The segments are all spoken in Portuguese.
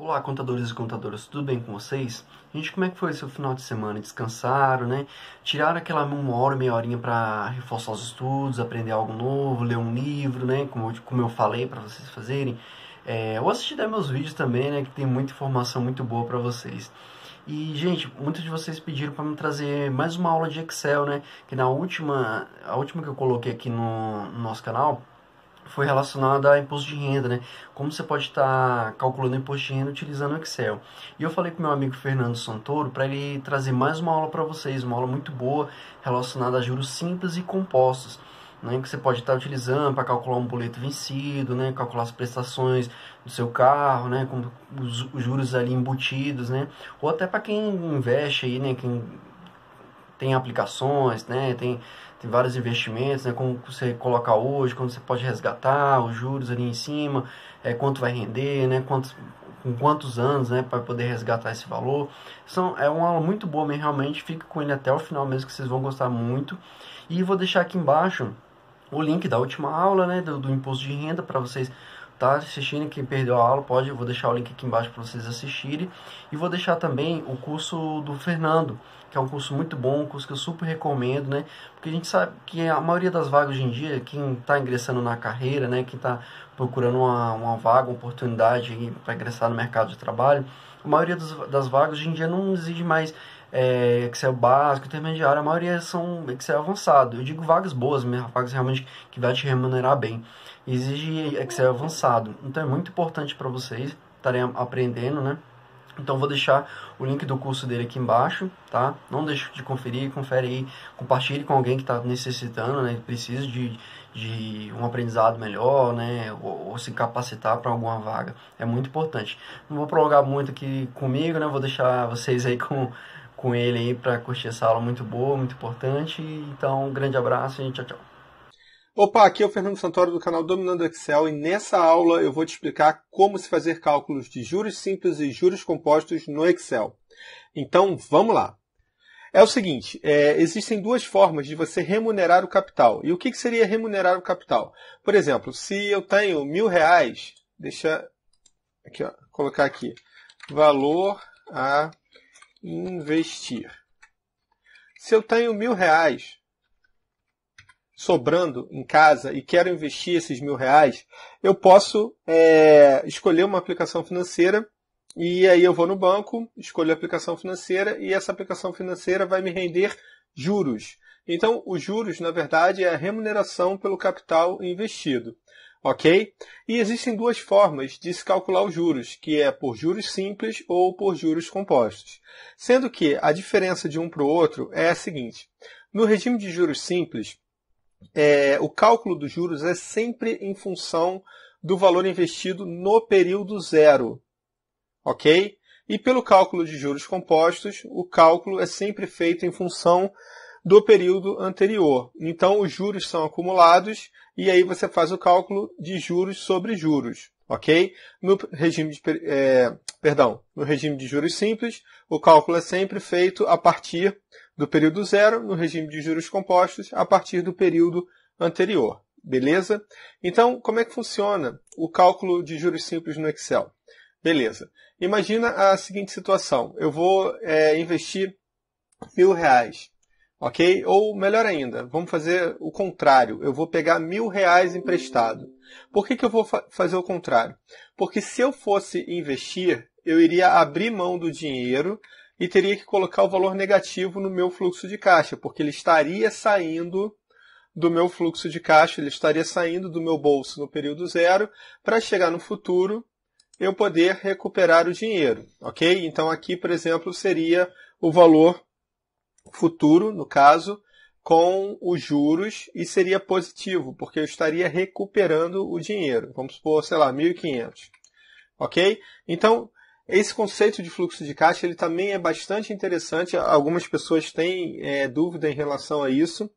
Olá, contadores e contadoras, tudo bem com vocês? Gente, como é que foi seu final de semana? Descansaram, né? Tiraram aquela uma hora, meia horinha para reforçar os estudos, aprender algo novo, ler um livro, né? Como, como eu falei para vocês fazerem. É, ou assistir meus vídeos também, né? Que tem muita informação muito boa para vocês. E, gente, muitos de vocês pediram para me trazer mais uma aula de Excel, né? Que na última, a última que eu coloquei aqui no, no nosso canal, foi relacionada a imposto de renda, né? Como você pode estar tá calculando imposto de renda utilizando o Excel. E eu falei com meu amigo Fernando Santoro para ele trazer mais uma aula para vocês, uma aula muito boa relacionada a juros simples e compostos. Né, que você pode estar tá utilizando para calcular um boleto vencido, né, calcular as prestações do seu carro, né, com os, juros ali embutidos, né, ou até para quem investe aí, né, quem tem aplicações, né? Tem, tem vários investimentos, né? Como você colocar hoje, quando você pode resgatar, os juros ali em cima, é, quanto vai render, né? Quantos, com quantos anos, né? Para poder resgatar esse valor. São, é uma aula muito boa, mas realmente fica com ele até o final mesmo, que vocês vão gostar muito. E vou deixar aqui embaixo o link da última aula, né? Do, do imposto de renda para vocês tá assistindo, quem perdeu a aula, pode, vou deixar o link aqui embaixo para vocês assistirem. E vou deixar também o curso do Fernando, que é um curso muito bom, um curso que eu super recomendo, né? Porque a gente sabe que a maioria das vagas hoje em dia, quem está ingressando na carreira, né? Quem está procurando uma, uma vaga, uma oportunidade para ingressar no mercado de trabalho, a maioria das, das vagas hoje em dia não exige mais é, Excel básico, intermediário, a maioria são Excel avançado. Eu digo vagas boas, vagas realmente que vai te remunerar bem exige Excel avançado. Então é muito importante para vocês estarem aprendendo, né? Então vou deixar o link do curso dele aqui embaixo, tá? Não deixe de conferir, confere aí, compartilhe com alguém que está necessitando, né? Precisa de, de um aprendizado melhor, né? Ou, ou se capacitar para alguma vaga. É muito importante. Não vou prolongar muito aqui comigo, né? Vou deixar vocês aí com, com ele aí para curtir essa aula muito boa, muito importante. Então, um grande abraço e tchau, tchau. Opa, aqui é o Fernando Santoro do canal Dominando Excel e nessa aula eu vou te explicar como se fazer cálculos de juros simples e juros compostos no Excel. Então vamos lá. É o seguinte, é, existem duas formas de você remunerar o capital. E o que, que seria remunerar o capital? Por exemplo, se eu tenho mil reais, deixa aqui, ó, colocar aqui, valor a investir. Se eu tenho mil reais, sobrando em casa e quero investir esses mil reais, eu posso é, escolher uma aplicação financeira e aí eu vou no banco, escolho a aplicação financeira e essa aplicação financeira vai me render juros. Então, os juros, na verdade, é a remuneração pelo capital investido. Ok? E existem duas formas de se calcular os juros, que é por juros simples ou por juros compostos. Sendo que a diferença de um para o outro é a seguinte. No regime de juros simples, é, o cálculo dos juros é sempre em função do valor investido no período zero. Ok? E pelo cálculo de juros compostos, o cálculo é sempre feito em função do período anterior. Então, os juros são acumulados e aí você faz o cálculo de juros sobre juros, ok? No regime de, é, perdão, no regime de juros simples, o cálculo é sempre feito a partir do período zero no regime de juros compostos a partir do período anterior. Beleza? Então, como é que funciona o cálculo de juros simples no Excel? Beleza. Imagina a seguinte situação. Eu vou é, investir mil reais. Ok? Ou melhor ainda, vamos fazer o contrário. Eu vou pegar mil reais emprestado. Por que, que eu vou fa fazer o contrário? Porque se eu fosse investir, eu iria abrir mão do dinheiro e teria que colocar o valor negativo no meu fluxo de caixa, porque ele estaria saindo do meu fluxo de caixa, ele estaria saindo do meu bolso no período zero, para chegar no futuro eu poder recuperar o dinheiro, ok? Então aqui, por exemplo, seria o valor futuro, no caso, com os juros e seria positivo, porque eu estaria recuperando o dinheiro. Vamos supor, sei lá, 1.500, ok? Então esse conceito de fluxo de caixa ele também é bastante interessante. Algumas pessoas têm é, dúvida em relação a isso.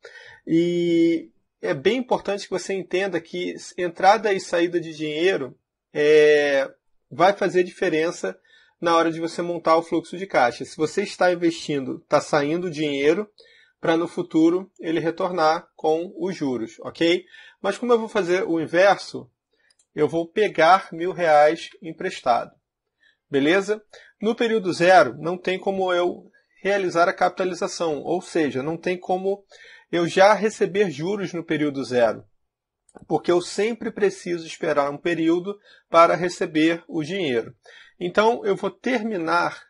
E é bem importante que você entenda que entrada e saída de dinheiro é, vai fazer diferença na hora de você montar o fluxo de caixa. Se você está investindo, está saindo dinheiro para no futuro ele retornar com os juros, ok? Mas como eu vou fazer o inverso, eu vou pegar mil reais emprestado. Beleza? No período zero, não tem como eu realizar a capitalização, ou seja, não tem como eu já receber juros no período zero, porque eu sempre preciso esperar um período para receber o dinheiro. Então, eu vou terminar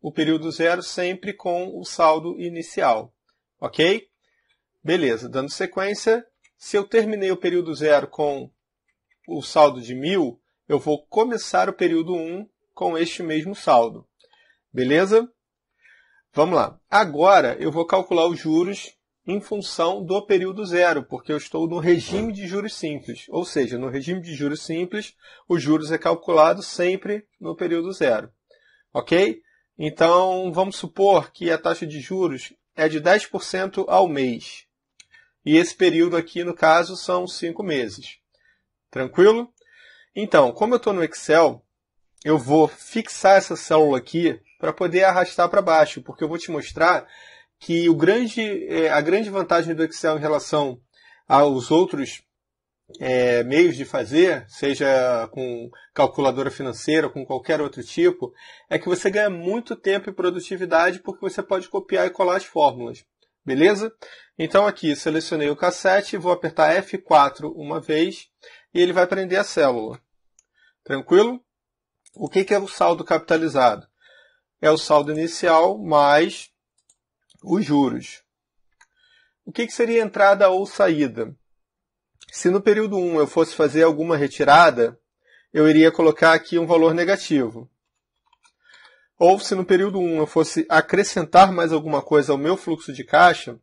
o período zero sempre com o saldo inicial, ok? Beleza, dando sequência, se eu terminei o período zero com o saldo de mil, eu vou começar o período 1 com este mesmo saldo. Beleza? Vamos lá. Agora eu vou calcular os juros em função do período zero, porque eu estou no regime de juros simples. Ou seja, no regime de juros simples, os juros é calculado sempre no período zero. Ok? Então, vamos supor que a taxa de juros é de 10% ao mês. E esse período aqui, no caso, são 5 meses. Tranquilo? Então, como eu estou no Excel, eu vou fixar essa célula aqui para poder arrastar para baixo, porque eu vou te mostrar que o grande, é, a grande vantagem do Excel em relação aos outros é, meios de fazer, seja com calculadora financeira, com qualquer outro tipo, é que você ganha muito tempo e produtividade porque você pode copiar e colar as fórmulas. Beleza? Então aqui selecionei o cassete, vou apertar F4 uma vez e ele vai prender a célula. Tranquilo? O que, é o saldo capitalizado? É o saldo inicial mais os juros. O que, que seria entrada ou saída? Se no período 1 eu fosse fazer alguma retirada, eu iria colocar aqui um valor negativo. Ou se no período 1 eu fosse acrescentar mais alguma coisa ao meu fluxo de caixa,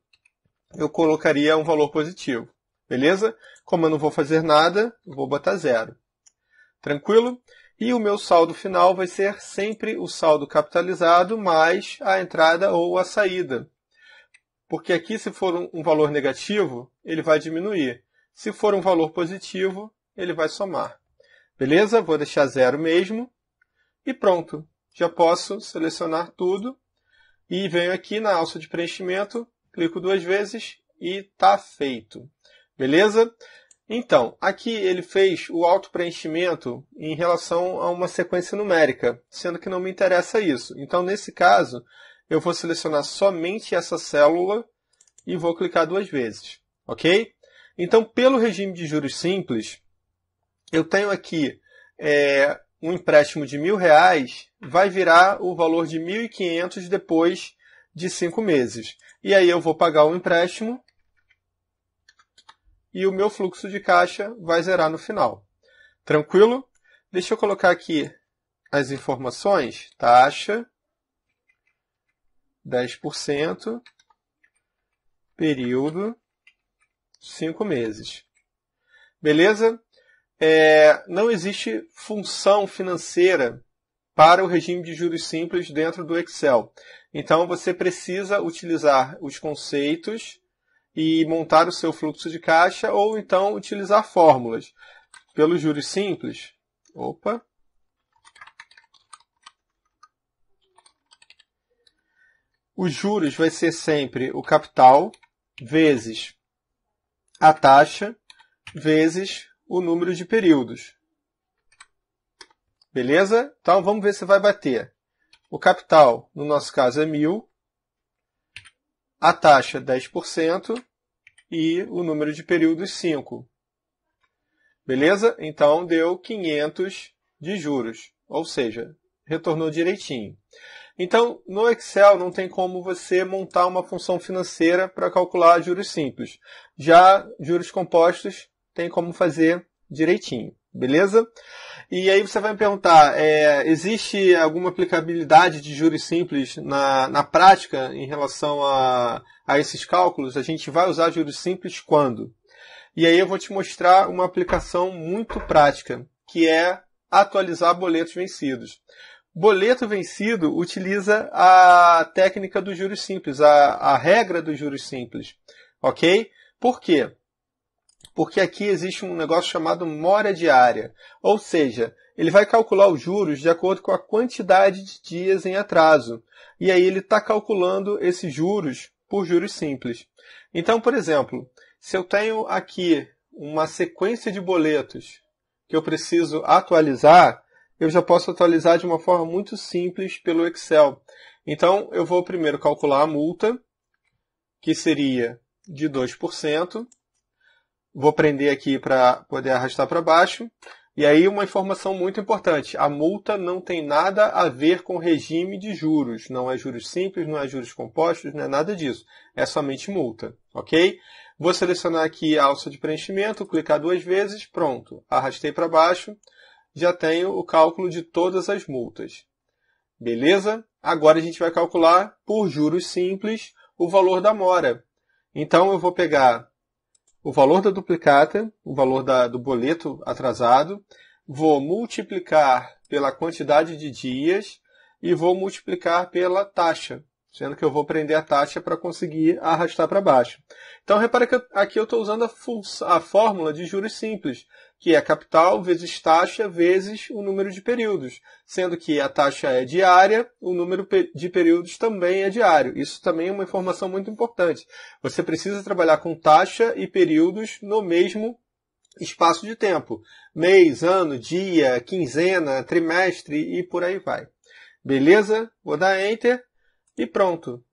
eu colocaria um valor positivo. Beleza? Como eu não vou fazer nada, vou botar zero. Tranquilo? E o meu saldo final vai ser sempre o saldo capitalizado mais a entrada ou a saída. Porque aqui, se for um valor negativo, ele vai diminuir. Se for um valor positivo, ele vai somar. Beleza? Vou deixar zero mesmo. E pronto. Já posso selecionar tudo. E venho aqui na alça de preenchimento, clico duas vezes e está feito. Beleza? Então, aqui ele fez o auto-preenchimento em relação a uma sequência numérica, sendo que não me interessa isso. Então, nesse caso, eu vou selecionar somente essa célula e vou clicar duas vezes, ok? Então, pelo regime de juros simples, eu tenho aqui é, um empréstimo de mil reais, vai virar o valor de 1.500 depois de cinco meses. E aí eu vou pagar o empréstimo e o meu fluxo de caixa vai zerar no final. Tranquilo? Deixa eu colocar aqui as informações, taxa, 10%, período, 5 meses. Beleza? É, não existe função financeira para o regime de juros simples dentro do Excel. Então você precisa utilizar os conceitos e montar o seu fluxo de caixa ou então utilizar fórmulas. Pelos juros simples, opa, os juros vai ser sempre o capital vezes a taxa vezes o número de períodos. Beleza? Então vamos ver se vai bater. O capital, no nosso caso, é mil a taxa 10% e o número de períodos 5. Beleza? Então deu 500 de juros, ou seja, retornou direitinho. Então, no Excel não tem como você montar uma função financeira para calcular juros simples. Já juros compostos tem como fazer direitinho, beleza? E aí você vai me perguntar, é, existe alguma aplicabilidade de juros simples na, na prática em relação a, a esses cálculos? A gente vai usar juros simples quando? E aí eu vou te mostrar uma aplicação muito prática, que é atualizar boletos vencidos. Boleto vencido utiliza a técnica dos juros simples, a, a regra dos juros simples, ok? Por quê? porque aqui existe um negócio chamado mora diária, ou seja, ele vai calcular os juros de acordo com a quantidade de dias em atraso. E aí ele está calculando esses juros por juros simples. Então, por exemplo, se eu tenho aqui uma sequência de boletos que eu preciso atualizar, eu já posso atualizar de uma forma muito simples pelo Excel. Então, eu vou primeiro calcular a multa, que seria de 2%. Vou prender aqui para poder arrastar para baixo. E aí uma informação muito importante, a multa não tem nada a ver com regime de juros, não é juros simples, não é juros compostos, não é nada disso, é somente multa, ok? Vou selecionar aqui a alça de preenchimento, clicar duas vezes, pronto, arrastei para baixo, já tenho o cálculo de todas as multas. Beleza? Agora a gente vai calcular por juros simples o valor da mora. Então eu vou pegar o valor da duplicata, o valor da, do boleto atrasado, vou multiplicar pela quantidade de dias e vou multiplicar pela taxa, sendo que eu vou prender a taxa para conseguir arrastar para baixo. Então, repare que aqui eu estou usando a, a fórmula de juros simples, que é capital vezes taxa vezes o número de períodos, sendo que a taxa é diária, o número de períodos também é diário. Isso também é uma informação muito importante. Você precisa trabalhar com taxa e períodos no mesmo espaço de tempo. Mês, ano, dia, quinzena, trimestre e por aí vai. Beleza? Vou dar Enter e pronto.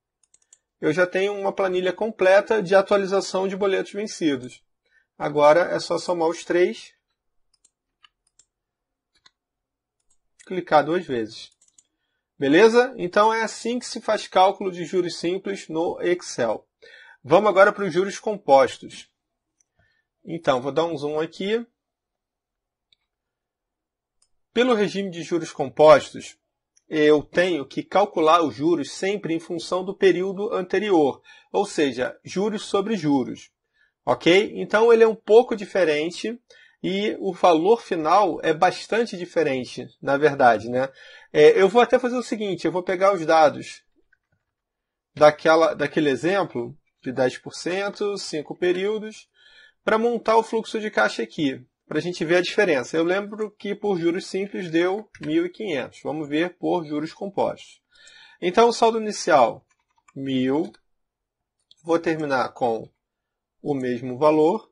Eu já tenho uma planilha completa de atualização de boletos vencidos. Agora é só somar os três clicar duas vezes. Beleza? Então é assim que se faz cálculo de juros simples no Excel. Vamos agora para os juros compostos. Então, vou dar um zoom aqui. Pelo regime de juros compostos, eu tenho que calcular os juros sempre em função do período anterior, ou seja, juros sobre juros. Ok? Então ele é um pouco diferente e o valor final é bastante diferente, na verdade, né? É, eu vou até fazer o seguinte, eu vou pegar os dados daquela, daquele exemplo de 10%, 5 períodos, para montar o fluxo de caixa aqui, para a gente ver a diferença. Eu lembro que por juros simples deu 1.500. Vamos ver por juros compostos. Então, o saldo inicial, 1.000. Vou terminar com o mesmo valor,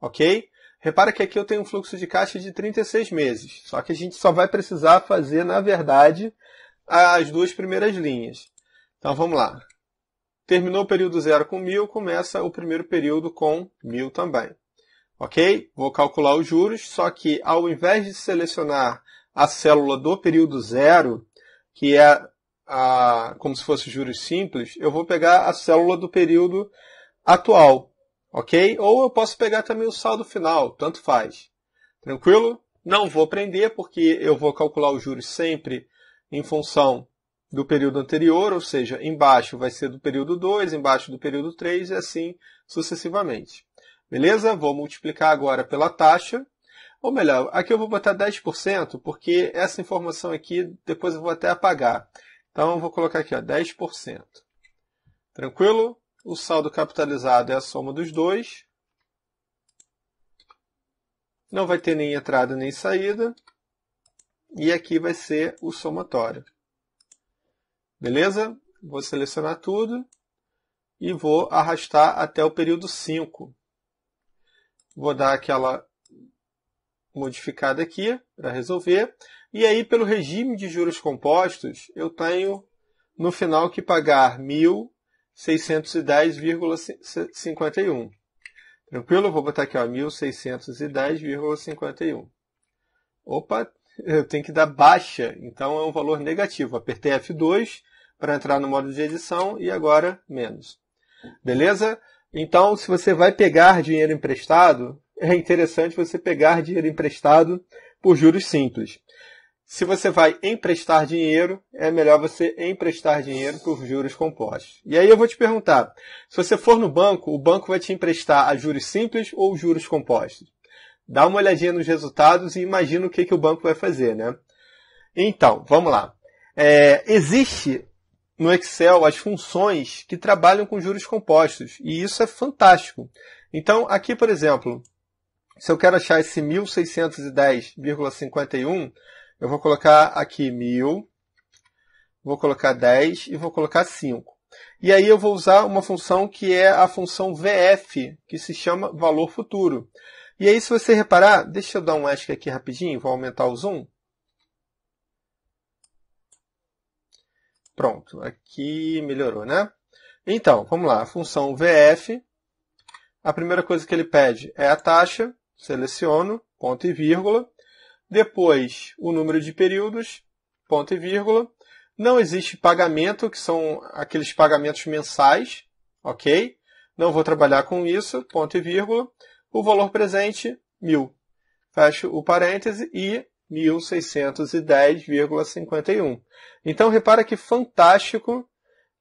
ok? Repara que aqui eu tenho um fluxo de caixa de 36 meses, só que a gente só vai precisar fazer, na verdade, as duas primeiras linhas. Então vamos lá. Terminou o período zero com mil, começa o primeiro período com mil também. Ok? Vou calcular os juros, só que ao invés de selecionar a célula do período zero, que é a, como se fosse juros simples, eu vou pegar a célula do período atual, ok? Ou eu posso pegar também o saldo final, tanto faz. Tranquilo? Não vou prender, porque eu vou calcular os juros sempre em função do período anterior, ou seja, embaixo vai ser do período 2, embaixo do período 3 e assim sucessivamente. Beleza? Vou multiplicar agora pela taxa. Ou melhor, aqui eu vou botar 10%, porque essa informação aqui depois eu vou até apagar. Então eu vou colocar aqui, ó, 10%. Tranquilo? O saldo capitalizado é a soma dos dois. Não vai ter nem entrada nem saída. E aqui vai ser o somatório. Beleza? Vou selecionar tudo e vou arrastar até o período 5. Vou dar aquela modificada aqui para resolver. E aí, pelo regime de juros compostos, eu tenho no final que pagar mil 1.610,51. Tranquilo? Vou botar aqui, ó, 1.610,51. Opa, eu tenho que dar baixa, então é um valor negativo. Apertei F2 para entrar no modo de edição e agora menos. Beleza? Então, se você vai pegar dinheiro emprestado, é interessante você pegar dinheiro emprestado por juros simples. Se você vai emprestar dinheiro, é melhor você emprestar dinheiro por juros compostos. E aí eu vou te perguntar, se você for no banco, o banco vai te emprestar a juros simples ou juros compostos? Dá uma olhadinha nos resultados e imagina o que, que o banco vai fazer, né? Então, vamos lá. É, existe no Excel as funções que trabalham com juros compostos. E isso é fantástico. Então, aqui, por exemplo, se eu quero achar esse 1610,51, eu vou colocar aqui 1000, vou colocar 10 e vou colocar 5. E aí eu vou usar uma função que é a função VF, que se chama valor futuro. E aí se você reparar, deixa eu dar um ESC aqui rapidinho, vou aumentar o zoom. Pronto, aqui melhorou, né? Então, vamos lá, a função VF, a primeira coisa que ele pede é a taxa, seleciono, ponto e vírgula, depois, o número de períodos, ponto e vírgula. Não existe pagamento, que são aqueles pagamentos mensais, ok? Não vou trabalhar com isso, ponto e vírgula. O valor presente, mil. Fecho o parêntese e 1610,51. Então repara que fantástico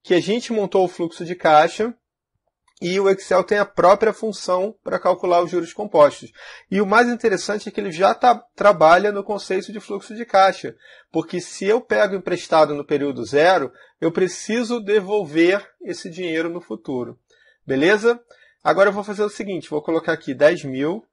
que a gente montou o fluxo de caixa e o Excel tem a própria função para calcular os juros compostos. E o mais interessante é que ele já tá, trabalha no conceito de fluxo de caixa, porque se eu pego emprestado no período zero, eu preciso devolver esse dinheiro no futuro. Beleza? Agora eu vou fazer o seguinte, vou colocar aqui 10 mil,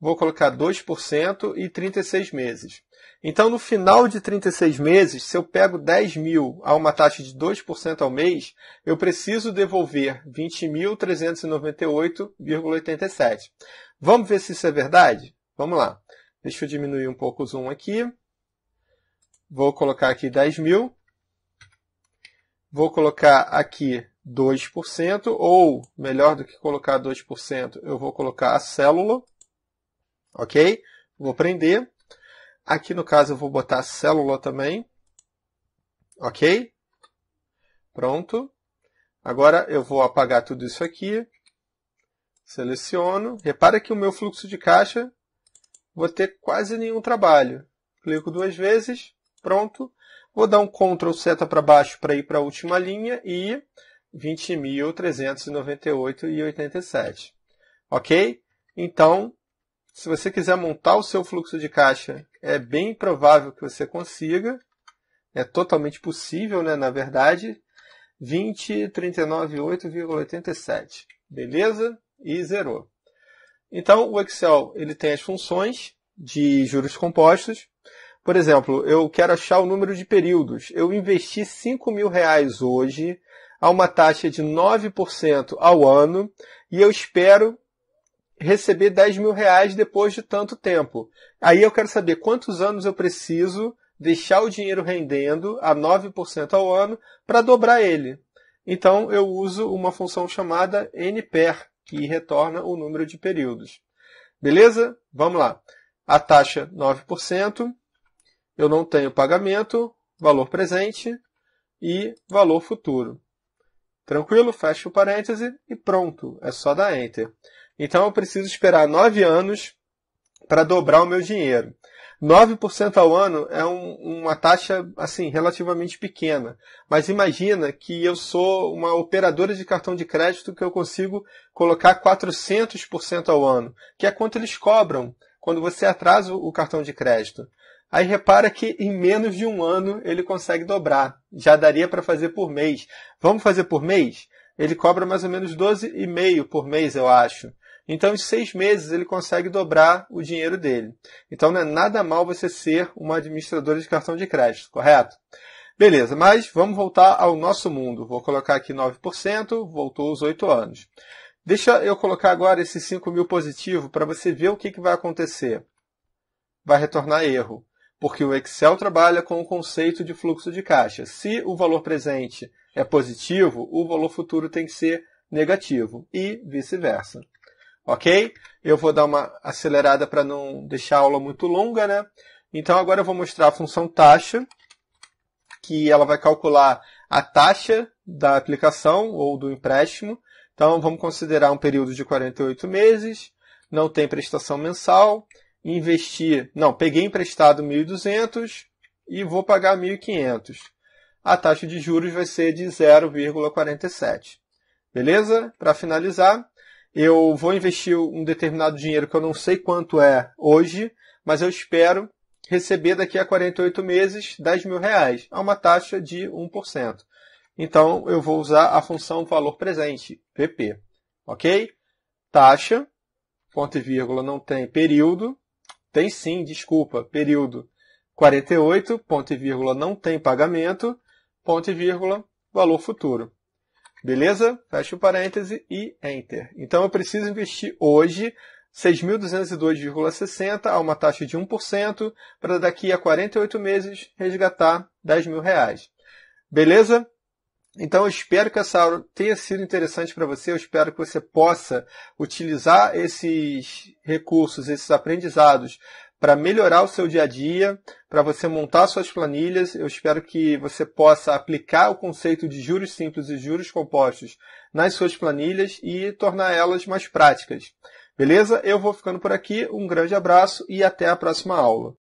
vou colocar 2% e 36 meses. Então, no final de 36 meses, se eu pego 10 mil a uma taxa de 2% ao mês, eu preciso devolver 20.398,87. Vamos ver se isso é verdade? Vamos lá. Deixa eu diminuir um pouco o zoom aqui. Vou colocar aqui 10 mil. Vou colocar aqui 2%, ou melhor do que colocar 2%, eu vou colocar a célula. Ok? Vou prender. Aqui no caso eu vou botar célula também. Ok? Pronto. Agora eu vou apagar tudo isso aqui. Seleciono. Repara que o meu fluxo de caixa vou ter quase nenhum trabalho. Clico duas vezes. Pronto. Vou dar um Ctrl seta para baixo para ir para a última linha e 20.398,87. Ok? Então, se você quiser montar o seu fluxo de caixa, é bem provável que você consiga, é totalmente possível, né, na verdade, 20.398,87. Beleza? E zerou. Então, o Excel ele tem as funções de juros compostos. Por exemplo, eu quero achar o número de períodos. Eu investi 5 mil reais hoje a uma taxa de 9% ao ano e eu espero receber 10 mil reais depois de tanto tempo. Aí eu quero saber quantos anos eu preciso deixar o dinheiro rendendo a 9% ao ano para dobrar ele. Então eu uso uma função chamada nper, que retorna o número de períodos. Beleza? Vamos lá. A taxa 9%, eu não tenho pagamento, valor presente e valor futuro. Tranquilo? Fecha o parêntese e pronto, é só dar enter. Então eu preciso esperar nove anos para dobrar o meu dinheiro. 9% ao ano é um, uma taxa assim relativamente pequena. Mas imagina que eu sou uma operadora de cartão de crédito que eu consigo colocar 400% ao ano, que é quanto eles cobram quando você atrasa o cartão de crédito. Aí repara que em menos de um ano ele consegue dobrar. Já daria para fazer por mês. Vamos fazer por mês? Ele cobra mais ou menos 12,5 por mês, eu acho. Então, em seis meses, ele consegue dobrar o dinheiro dele. Então, não é nada mal você ser uma administradora de cartão de crédito, correto? Beleza, mas vamos voltar ao nosso mundo. Vou colocar aqui 9%, voltou os 8 anos. Deixa eu colocar agora esse 5 mil positivo para você ver o que, que vai acontecer. Vai retornar erro, porque o Excel trabalha com o conceito de fluxo de caixa. Se o valor presente é positivo, o valor futuro tem que ser negativo e vice-versa ok? Eu vou dar uma acelerada para não deixar a aula muito longa, né? Então agora eu vou mostrar a função taxa, que ela vai calcular a taxa da aplicação ou do empréstimo. Então vamos considerar um período de 48 meses, não tem prestação mensal, investir, não, peguei emprestado 1.200 e vou pagar 1.500. A taxa de juros vai ser de 0,47. Beleza? Para finalizar, eu vou investir um determinado dinheiro que eu não sei quanto é hoje, mas eu espero receber daqui a 48 meses 10 mil reais, a uma taxa de 1%. Então, eu vou usar a função valor presente, VP. Ok? Taxa, ponto e vírgula não tem período. Tem sim, desculpa, período 48, ponto e vírgula não tem pagamento, ponto e vírgula valor futuro. Beleza? Fecha o parêntese e Enter. Então eu preciso investir hoje 6.202,60 a uma taxa de 1% para daqui a 48 meses resgatar 10 mil reais. Beleza? Então eu espero que essa aula tenha sido interessante para você, eu espero que você possa utilizar esses recursos, esses aprendizados para melhorar o seu dia a dia, para você montar suas planilhas. Eu espero que você possa aplicar o conceito de juros simples e juros compostos nas suas planilhas e tornar elas mais práticas. Beleza? Eu vou ficando por aqui. Um grande abraço e até a próxima aula.